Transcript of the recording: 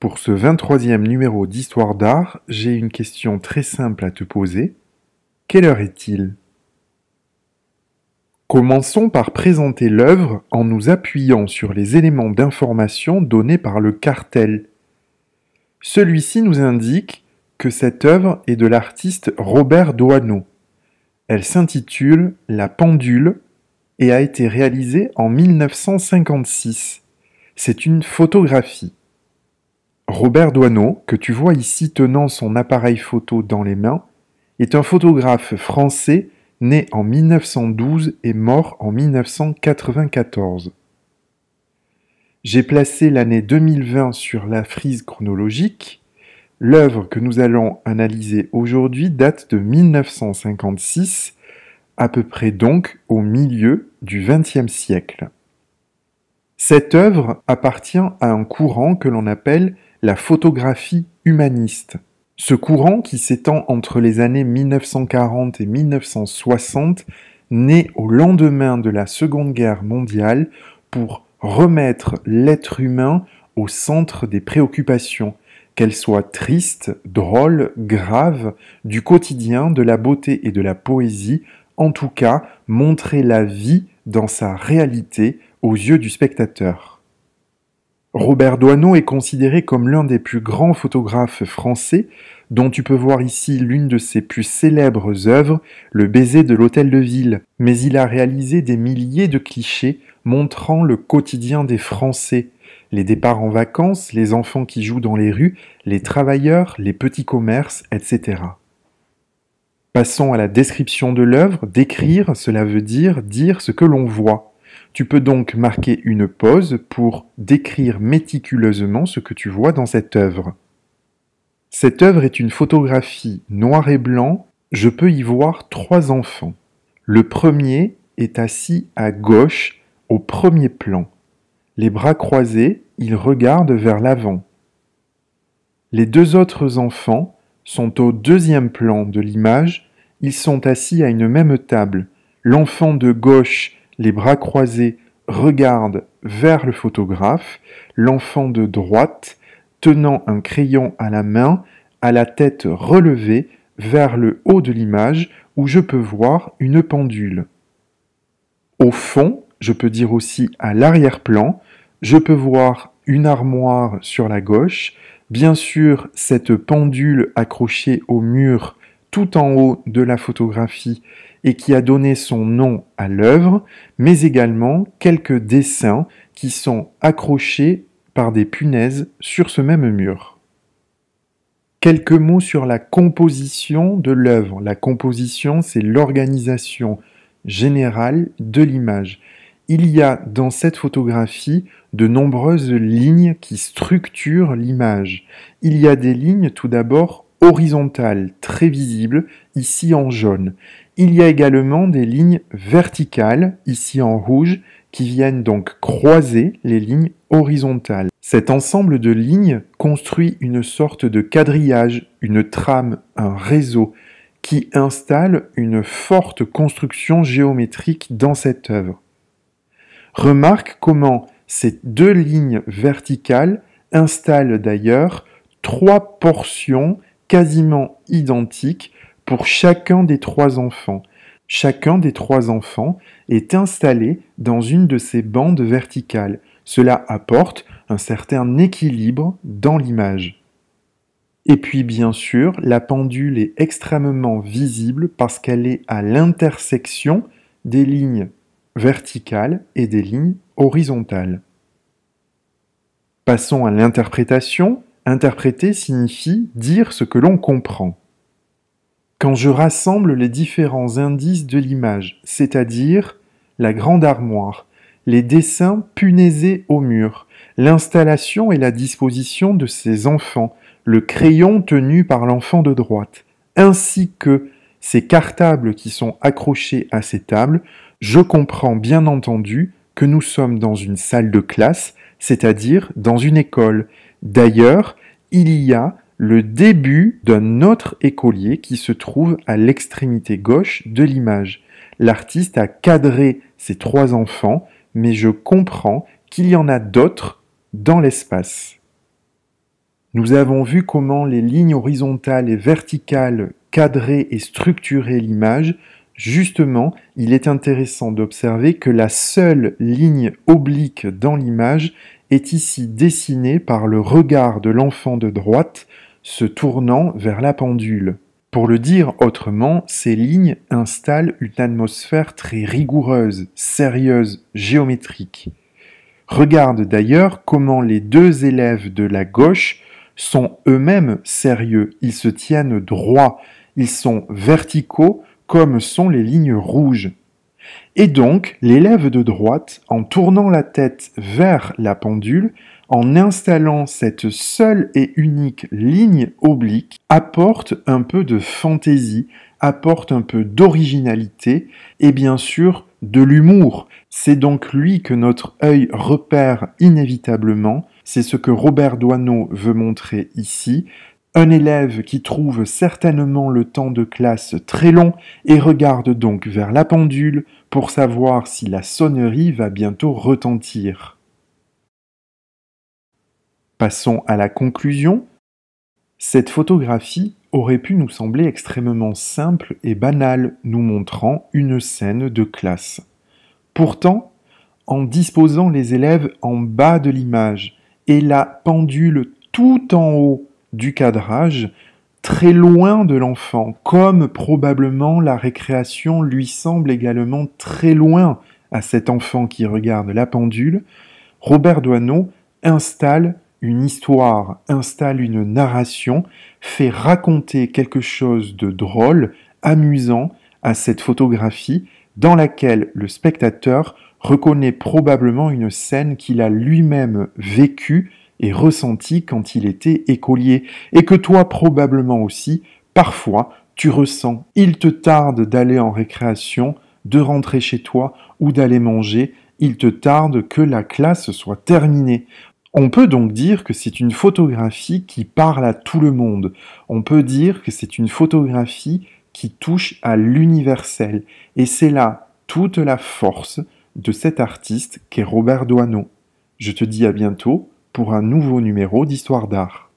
Pour ce 23e numéro d'Histoire d'art, j'ai une question très simple à te poser. Quelle heure est-il Commençons par présenter l'œuvre en nous appuyant sur les éléments d'information donnés par le cartel. Celui-ci nous indique que cette œuvre est de l'artiste Robert Doisneau. Elle s'intitule La pendule et a été réalisée en 1956. C'est une photographie. Robert Doineau, que tu vois ici tenant son appareil photo dans les mains, est un photographe français né en 1912 et mort en 1994. J'ai placé l'année 2020 sur la frise chronologique. L'œuvre que nous allons analyser aujourd'hui date de 1956, à peu près donc au milieu du XXe siècle. Cette œuvre appartient à un courant que l'on appelle la photographie humaniste. Ce courant qui s'étend entre les années 1940 et 1960 naît au lendemain de la Seconde Guerre mondiale pour remettre l'être humain au centre des préoccupations, qu'elles soient tristes, drôles, graves, du quotidien, de la beauté et de la poésie, en tout cas montrer la vie dans sa réalité aux yeux du spectateur. Robert Doisneau est considéré comme l'un des plus grands photographes français, dont tu peux voir ici l'une de ses plus célèbres œuvres, Le baiser de l'hôtel de ville. Mais il a réalisé des milliers de clichés montrant le quotidien des Français. Les départs en vacances, les enfants qui jouent dans les rues, les travailleurs, les petits commerces, etc. Passons à la description de l'œuvre. Décrire, cela veut dire dire ce que l'on voit. Tu peux donc marquer une pause pour décrire méticuleusement ce que tu vois dans cette œuvre. Cette œuvre est une photographie noir et blanc. Je peux y voir trois enfants. Le premier est assis à gauche, au premier plan. Les bras croisés, il regarde vers l'avant. Les deux autres enfants sont au deuxième plan de l'image. Ils sont assis à une même table. L'enfant de gauche les bras croisés, regarde vers le photographe, l'enfant de droite tenant un crayon à la main, à la tête relevée vers le haut de l'image où je peux voir une pendule. Au fond, je peux dire aussi à l'arrière-plan, je peux voir une armoire sur la gauche, bien sûr cette pendule accrochée au mur tout en haut de la photographie et qui a donné son nom à l'œuvre, mais également quelques dessins qui sont accrochés par des punaises sur ce même mur. Quelques mots sur la composition de l'œuvre. La composition, c'est l'organisation générale de l'image. Il y a dans cette photographie de nombreuses lignes qui structurent l'image. Il y a des lignes tout d'abord horizontales très visibles, ici en jaune. Il y a également des lignes verticales, ici en rouge, qui viennent donc croiser les lignes horizontales. Cet ensemble de lignes construit une sorte de quadrillage, une trame, un réseau, qui installe une forte construction géométrique dans cette œuvre. Remarque comment ces deux lignes verticales installent d'ailleurs trois portions quasiment identique pour chacun des trois enfants. Chacun des trois enfants est installé dans une de ces bandes verticales. Cela apporte un certain équilibre dans l'image. Et puis bien sûr, la pendule est extrêmement visible parce qu'elle est à l'intersection des lignes verticales et des lignes horizontales. Passons à l'interprétation. Interpréter signifie dire ce que l'on comprend. Quand je rassemble les différents indices de l'image, c'est-à-dire la grande armoire, les dessins punaisés au mur, l'installation et la disposition de ces enfants, le crayon tenu par l'enfant de droite, ainsi que ces cartables qui sont accrochés à ces tables, je comprends bien entendu que nous sommes dans une salle de classe c'est-à-dire dans une école. D'ailleurs, il y a le début d'un autre écolier qui se trouve à l'extrémité gauche de l'image. L'artiste a cadré ces trois enfants, mais je comprends qu'il y en a d'autres dans l'espace. Nous avons vu comment les lignes horizontales et verticales cadraient et structuraient l'image Justement, il est intéressant d'observer que la seule ligne oblique dans l'image est ici dessinée par le regard de l'enfant de droite se tournant vers la pendule. Pour le dire autrement, ces lignes installent une atmosphère très rigoureuse, sérieuse, géométrique. Regarde d'ailleurs comment les deux élèves de la gauche sont eux-mêmes sérieux, ils se tiennent droits, ils sont verticaux comme sont les lignes rouges. Et donc, l'élève de droite, en tournant la tête vers la pendule, en installant cette seule et unique ligne oblique, apporte un peu de fantaisie, apporte un peu d'originalité et bien sûr de l'humour. C'est donc lui que notre œil repère inévitablement, c'est ce que Robert Doineau veut montrer ici, un élève qui trouve certainement le temps de classe très long et regarde donc vers la pendule pour savoir si la sonnerie va bientôt retentir. Passons à la conclusion. Cette photographie aurait pu nous sembler extrêmement simple et banale, nous montrant une scène de classe. Pourtant, en disposant les élèves en bas de l'image et la pendule tout en haut du cadrage très loin de l'enfant, comme probablement la récréation lui semble également très loin à cet enfant qui regarde la pendule, Robert Doisneau installe une histoire, installe une narration, fait raconter quelque chose de drôle, amusant à cette photographie dans laquelle le spectateur reconnaît probablement une scène qu'il a lui-même vécue ressenti quand il était écolier, et que toi probablement aussi, parfois, tu ressens. Il te tarde d'aller en récréation, de rentrer chez toi ou d'aller manger, il te tarde que la classe soit terminée. On peut donc dire que c'est une photographie qui parle à tout le monde. On peut dire que c'est une photographie qui touche à l'universel. Et c'est là toute la force de cet artiste qu'est Robert Doisneau. Je te dis à bientôt pour un nouveau numéro d'Histoire d'art.